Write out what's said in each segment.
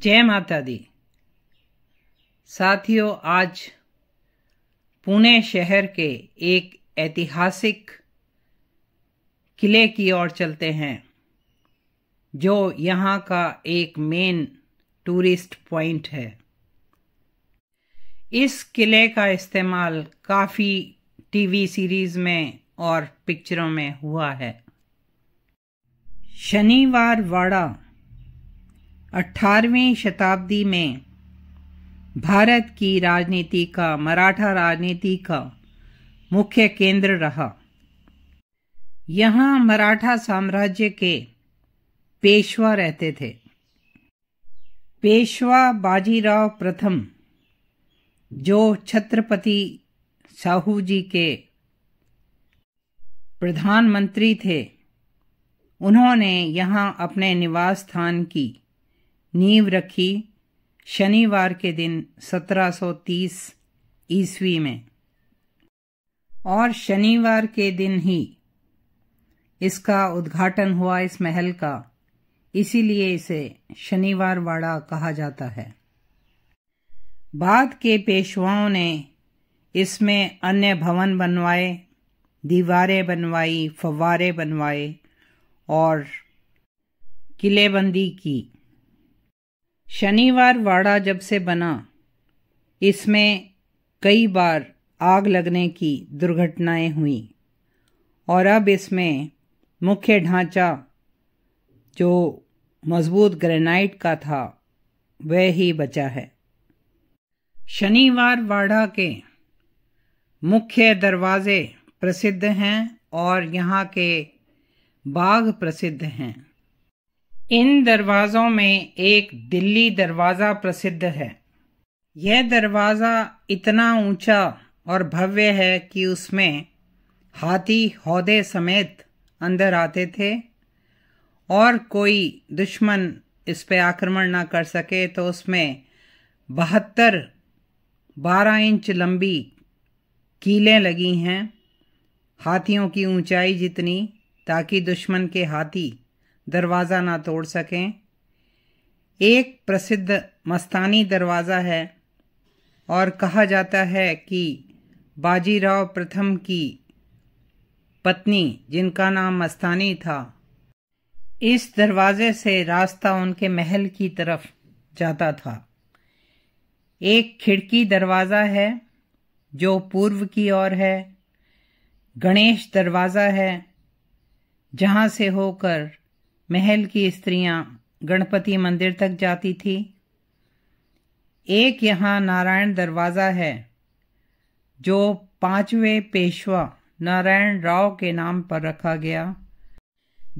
जय माता दी साथियों आज पुणे शहर के एक ऐतिहासिक किले की ओर चलते हैं जो यहाँ का एक मेन टूरिस्ट पॉइंट है इस किले का इस्तेमाल काफ़ी टीवी सीरीज में और पिक्चरों में हुआ है शनिवार वाड़ा अठारहवीं शताब्दी में भारत की राजनीति का मराठा राजनीति का मुख्य केंद्र रहा यहाँ मराठा साम्राज्य के पेशवा रहते थे पेशवा बाजीराव प्रथम जो छत्रपति साहू जी के प्रधानमंत्री थे उन्होंने यहाँ अपने निवास स्थान की नींव रखी शनिवार के दिन 1730 ईस्वी में और शनिवार के दिन ही इसका उद्घाटन हुआ इस महल का इसीलिए इसे शनिवार वाड़ा कहा जाता है बाद के पेशवाओं ने इसमें अन्य भवन बनवाए दीवारें बनवाई फवारे बनवाए और किलेबंदी की शनिवार वाड़ा जब से बना इसमें कई बार आग लगने की दुर्घटनाएं हुई और अब इसमें मुख्य ढांचा जो मजबूत ग्रेनाइट का था वह ही बचा है शनिवार वाड़ा के मुख्य दरवाजे प्रसिद्ध हैं और यहाँ के बाग प्रसिद्ध हैं इन दरवाज़ों में एक दिल्ली दरवाज़ा प्रसिद्ध है यह दरवाज़ा इतना ऊंचा और भव्य है कि उसमें हाथी हौदे समेत अंदर आते थे और कोई दुश्मन इस पर आक्रमण ना कर सके तो उसमें बहत्तर बारह इंच लंबी कीलें लगी हैं हाथियों की ऊंचाई जितनी ताकि दुश्मन के हाथी दरवाज़ा ना तोड़ सकें एक प्रसिद्ध मस्तानी दरवाज़ा है और कहा जाता है कि बाजीराव प्रथम की पत्नी जिनका नाम मस्तानी था इस दरवाज़े से रास्ता उनके महल की तरफ जाता था एक खिड़की दरवाज़ा है जो पूर्व की ओर है गणेश दरवाज़ा है जहाँ से होकर महल की स्त्रियां गणपति मंदिर तक जाती थी एक यहाँ नारायण दरवाज़ा है जो पांचवें पेशवा नारायण राव के नाम पर रखा गया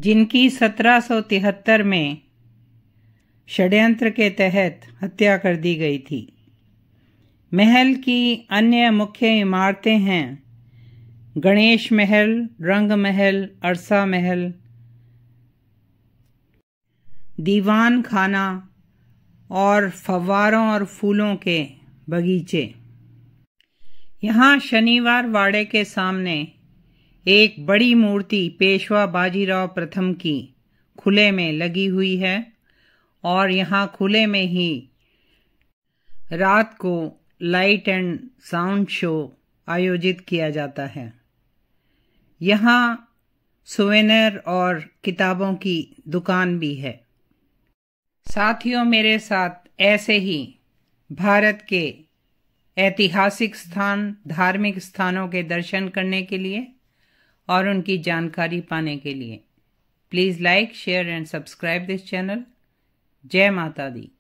जिनकी 1773 में षड्यंत्र के तहत हत्या कर दी गई थी महल की अन्य मुख्य इमारतें हैं गणेश महल रंग महल अरसा महल दीवान खाना और फवारों और फूलों के बगीचे यहाँ शनिवार वाड़े के सामने एक बड़ी मूर्ति पेशवा बाजीराव प्रथम की खुले में लगी हुई है और यहाँ खुले में ही रात को लाइट एंड साउंड शो आयोजित किया जाता है यहाँ सुवेनर और किताबों की दुकान भी है साथियों मेरे साथ ऐसे ही भारत के ऐतिहासिक स्थान धार्मिक स्थानों के दर्शन करने के लिए और उनकी जानकारी पाने के लिए please like share and subscribe this channel जय माता दी